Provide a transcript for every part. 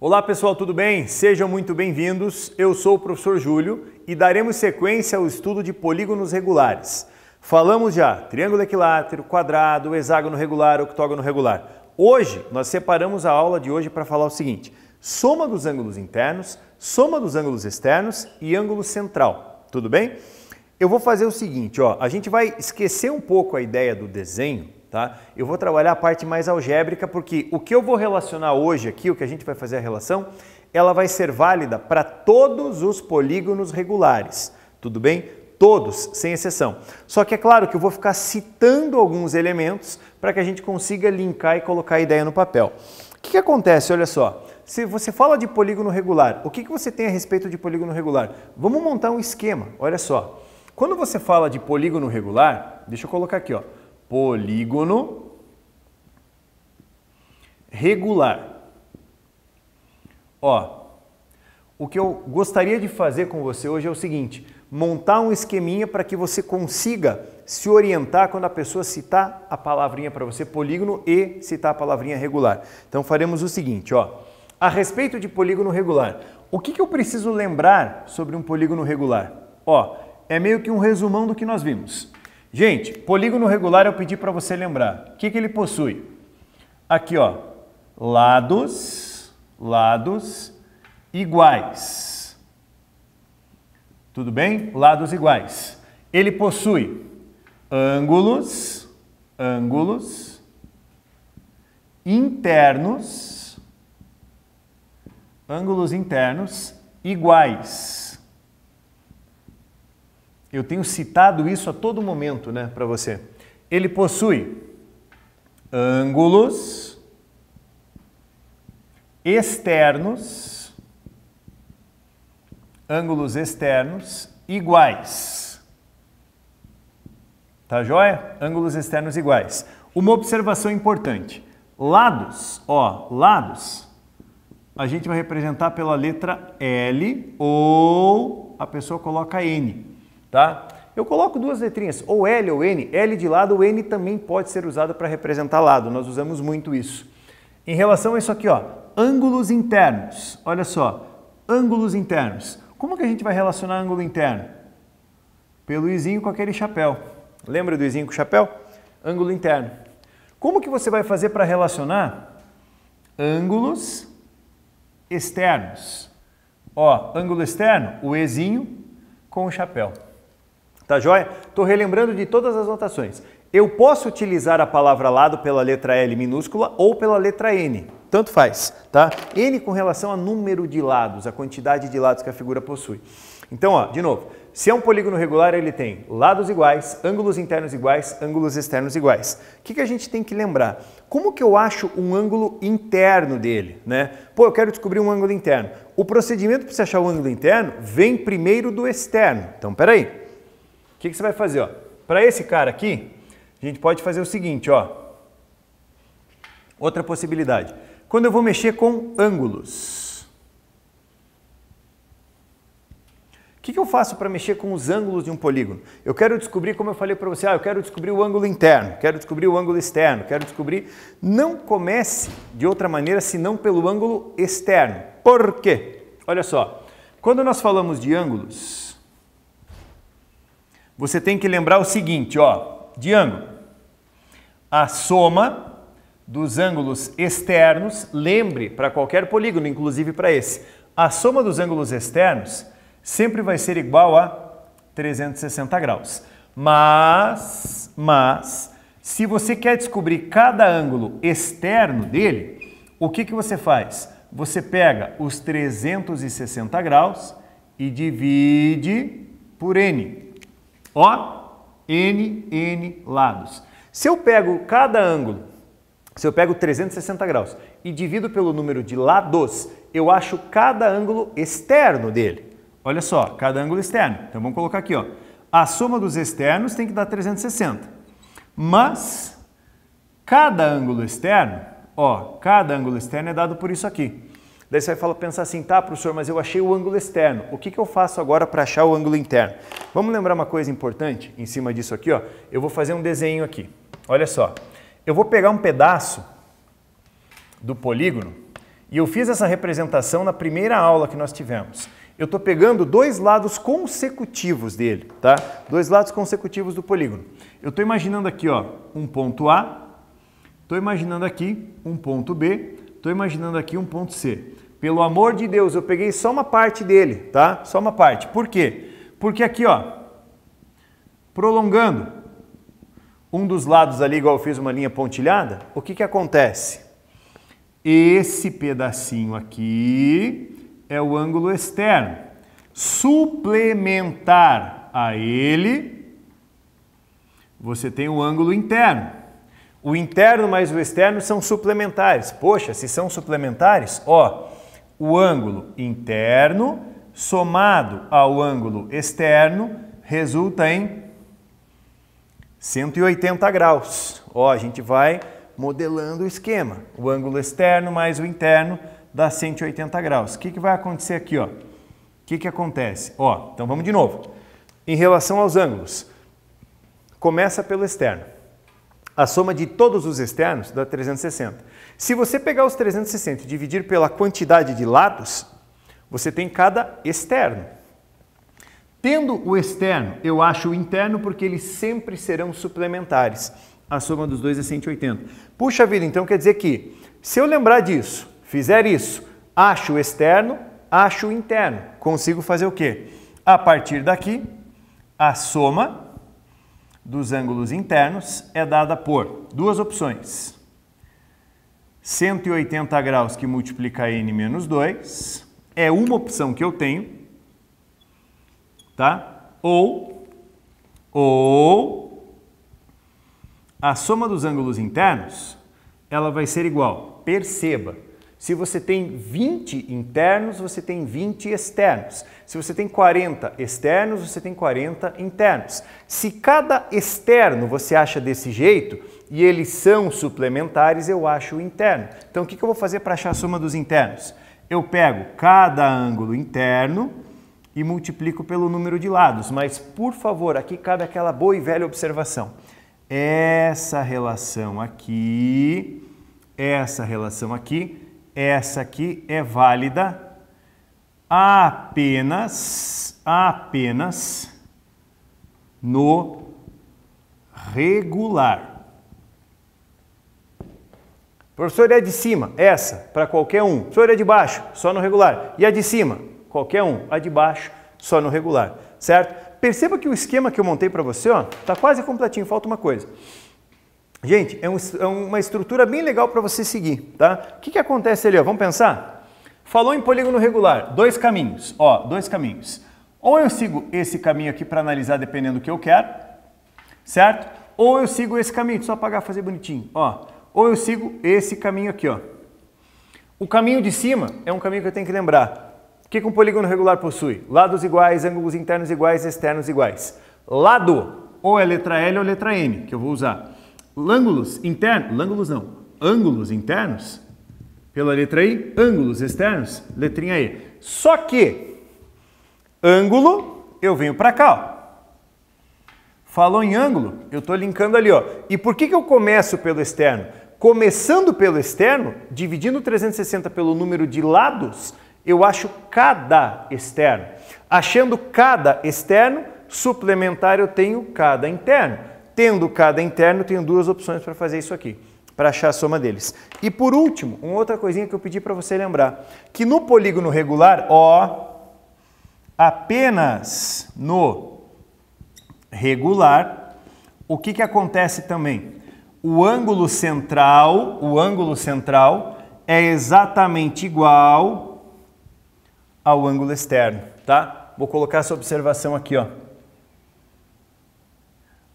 Olá pessoal, tudo bem? Sejam muito bem-vindos. Eu sou o professor Júlio e daremos sequência ao estudo de polígonos regulares. Falamos já triângulo equilátero, quadrado, hexágono regular, octógono regular. Hoje nós separamos a aula de hoje para falar o seguinte: soma dos ângulos internos, soma dos ângulos externos e ângulo central. Tudo bem? Eu vou fazer o seguinte, ó, a gente vai esquecer um pouco a ideia do desenho Tá? Eu vou trabalhar a parte mais algébrica porque o que eu vou relacionar hoje aqui, o que a gente vai fazer a relação, ela vai ser válida para todos os polígonos regulares, tudo bem? Todos, sem exceção. Só que é claro que eu vou ficar citando alguns elementos para que a gente consiga linkar e colocar a ideia no papel. O que, que acontece? Olha só, se você fala de polígono regular, o que, que você tem a respeito de polígono regular? Vamos montar um esquema, olha só. Quando você fala de polígono regular, deixa eu colocar aqui, ó polígono regular. Ó, o que eu gostaria de fazer com você hoje é o seguinte: montar um esqueminha para que você consiga se orientar quando a pessoa citar a palavrinha para você, polígono, e citar a palavrinha regular. Então faremos o seguinte, ó. A respeito de polígono regular, o que, que eu preciso lembrar sobre um polígono regular? Ó, é meio que um resumão do que nós vimos. Gente, polígono regular eu pedi para você lembrar. O que, que ele possui? Aqui, ó, lados, lados iguais. Tudo bem? Lados iguais. Ele possui ângulos, ângulos internos, ângulos internos iguais. Eu tenho citado isso a todo momento né, para você. Ele possui ângulos externos, ângulos externos iguais. Tá joia? Ângulos externos iguais. Uma observação importante. Lados, ó, lados, a gente vai representar pela letra L ou a pessoa coloca N tá? Eu coloco duas letrinhas, ou L ou N, L de lado, o N também pode ser usado para representar lado, nós usamos muito isso. Em relação a isso aqui, ó, ângulos internos, olha só, ângulos internos. Como que a gente vai relacionar ângulo interno? Pelo izinho com aquele chapéu. Lembra do izinho com chapéu? Ângulo interno. Como que você vai fazer para relacionar ângulos externos? Ó, ângulo externo, o ezinho com o chapéu. Tá joia? Estou relembrando de todas as notações. Eu posso utilizar a palavra lado pela letra L minúscula ou pela letra N. Tanto faz, tá? N com relação a número de lados, a quantidade de lados que a figura possui. Então, ó, de novo, se é um polígono regular, ele tem lados iguais, ângulos internos iguais, ângulos externos iguais. O que, que a gente tem que lembrar? Como que eu acho um ângulo interno dele? Né? Pô, eu quero descobrir um ângulo interno. O procedimento para você achar o ângulo interno vem primeiro do externo. Então, peraí. O que, que você vai fazer? Para esse cara aqui, a gente pode fazer o seguinte, ó. outra possibilidade. Quando eu vou mexer com ângulos, o que, que eu faço para mexer com os ângulos de um polígono? Eu quero descobrir, como eu falei para você, ah, eu quero descobrir o ângulo interno, quero descobrir o ângulo externo, quero descobrir... Não comece de outra maneira senão pelo ângulo externo. Por quê? Olha só, quando nós falamos de ângulos, você tem que lembrar o seguinte, ó, de ângulo. A soma dos ângulos externos, lembre para qualquer polígono, inclusive para esse, a soma dos ângulos externos sempre vai ser igual a 360 graus. Mas, mas, se você quer descobrir cada ângulo externo dele, o que, que você faz? Você pega os 360 graus e divide por n. Ó, N, N lados. Se eu pego cada ângulo, se eu pego 360 graus e divido pelo número de lados, eu acho cada ângulo externo dele. Olha só, cada ângulo externo. Então vamos colocar aqui, ó. A soma dos externos tem que dar 360. Mas cada ângulo externo, ó, cada ângulo externo é dado por isso aqui. Daí você vai pensar assim, tá, professor, mas eu achei o ângulo externo. O que, que eu faço agora para achar o ângulo interno? Vamos lembrar uma coisa importante em cima disso aqui, ó. Eu vou fazer um desenho aqui. Olha só. Eu vou pegar um pedaço do polígono e eu fiz essa representação na primeira aula que nós tivemos. Eu estou pegando dois lados consecutivos dele, tá? Dois lados consecutivos do polígono. Eu estou imaginando aqui, ó, um ponto A, estou imaginando aqui um ponto B, Estou imaginando aqui um ponto C. Pelo amor de Deus, eu peguei só uma parte dele, tá? Só uma parte. Por quê? Porque aqui, ó, prolongando um dos lados ali, igual eu fiz uma linha pontilhada, o que, que acontece? Esse pedacinho aqui é o ângulo externo. Suplementar a ele, você tem o ângulo interno. O interno mais o externo são suplementares. Poxa, se são suplementares, ó, o ângulo interno somado ao ângulo externo resulta em 180 graus. Ó, a gente vai modelando o esquema. O ângulo externo mais o interno dá 180 graus. O que, que vai acontecer aqui? Ó? O que, que acontece? Ó, então vamos de novo. Em relação aos ângulos, começa pelo externo a soma de todos os externos dá 360. Se você pegar os 360 e dividir pela quantidade de lados, você tem cada externo. Tendo o externo, eu acho o interno porque eles sempre serão suplementares. A soma dos dois é 180. Puxa vida, então quer dizer que se eu lembrar disso, fizer isso, acho o externo, acho o interno. Consigo fazer o quê? A partir daqui, a soma dos ângulos internos é dada por duas opções. 180 graus que multiplica n menos 2 é uma opção que eu tenho, tá? Ou, ou a soma dos ângulos internos ela vai ser igual, perceba, se você tem 20 internos, você tem 20 externos. Se você tem 40 externos, você tem 40 internos. Se cada externo você acha desse jeito e eles são suplementares, eu acho o interno. Então o que eu vou fazer para achar a soma dos internos? Eu pego cada ângulo interno e multiplico pelo número de lados. Mas por favor, aqui cabe aquela boa e velha observação. Essa relação aqui, essa relação aqui essa aqui é válida apenas, apenas no regular. Professor, e a de cima? Essa, para qualquer um. Professor, e a de baixo? Só no regular. E a de cima? Qualquer um. A de baixo, só no regular. Certo? Perceba que o esquema que eu montei para você está quase completinho, falta uma coisa. Gente, é, um, é uma estrutura bem legal para você seguir, tá? O que, que acontece ali? Ó? Vamos pensar? Falou em polígono regular, dois caminhos, ó, dois caminhos. Ou eu sigo esse caminho aqui para analisar dependendo do que eu quero, certo? Ou eu sigo esse caminho, só apagar, fazer bonitinho, ó. Ou eu sigo esse caminho aqui, ó. O caminho de cima é um caminho que eu tenho que lembrar. O que, que um polígono regular possui? Lados iguais, ângulos internos iguais, externos iguais. Lado, ou é letra L ou letra M, que eu vou usar. Lângulos internos, lângulos não, ângulos internos, pela letra I, ângulos externos, letrinha E. Só que, ângulo, eu venho para cá, ó. Falou em ângulo, eu estou linkando ali, ó. E por que, que eu começo pelo externo? Começando pelo externo, dividindo 360 pelo número de lados, eu acho cada externo. Achando cada externo, suplementar eu tenho cada interno. Tendo cada interno, eu tenho duas opções para fazer isso aqui, para achar a soma deles. E por último, uma outra coisinha que eu pedi para você lembrar, que no polígono regular, ó, apenas no regular, o que, que acontece também? O ângulo central, o ângulo central é exatamente igual ao ângulo externo, tá? Vou colocar essa observação aqui, ó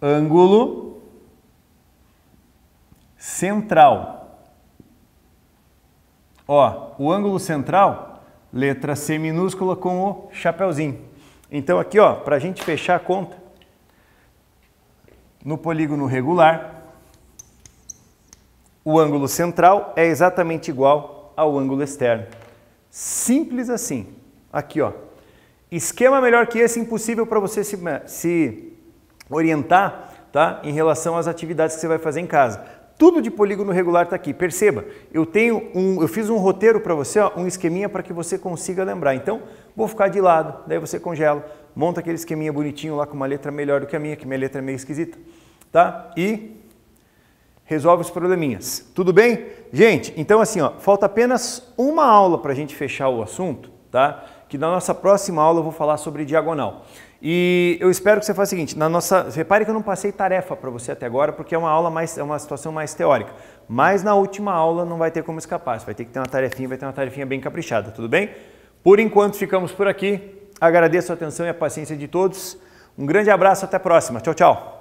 ângulo central. Ó, o ângulo central, letra C minúscula com o chapéuzinho. Então aqui, ó, para a gente fechar a conta, no polígono regular, o ângulo central é exatamente igual ao ângulo externo. Simples assim. Aqui, ó. Esquema melhor que esse, impossível para você se, se orientar tá? em relação às atividades que você vai fazer em casa. Tudo de polígono regular está aqui. Perceba, eu tenho um, eu fiz um roteiro para você, ó, um esqueminha para que você consiga lembrar. Então, vou ficar de lado, daí você congela, monta aquele esqueminha bonitinho lá com uma letra melhor do que a minha, que minha letra é meio esquisita, tá? E resolve os probleminhas. Tudo bem? Gente, então assim, ó, falta apenas uma aula para a gente fechar o assunto, tá? Que na nossa próxima aula eu vou falar sobre diagonal. E eu espero que você faça o seguinte, na nossa, repare que eu não passei tarefa para você até agora, porque é uma aula mais, é uma situação mais teórica. Mas na última aula não vai ter como escapar, você vai ter que ter uma tarefinha, vai ter uma tarefinha bem caprichada, tudo bem? Por enquanto ficamos por aqui. Agradeço a atenção e a paciência de todos. Um grande abraço, até a próxima. Tchau, tchau.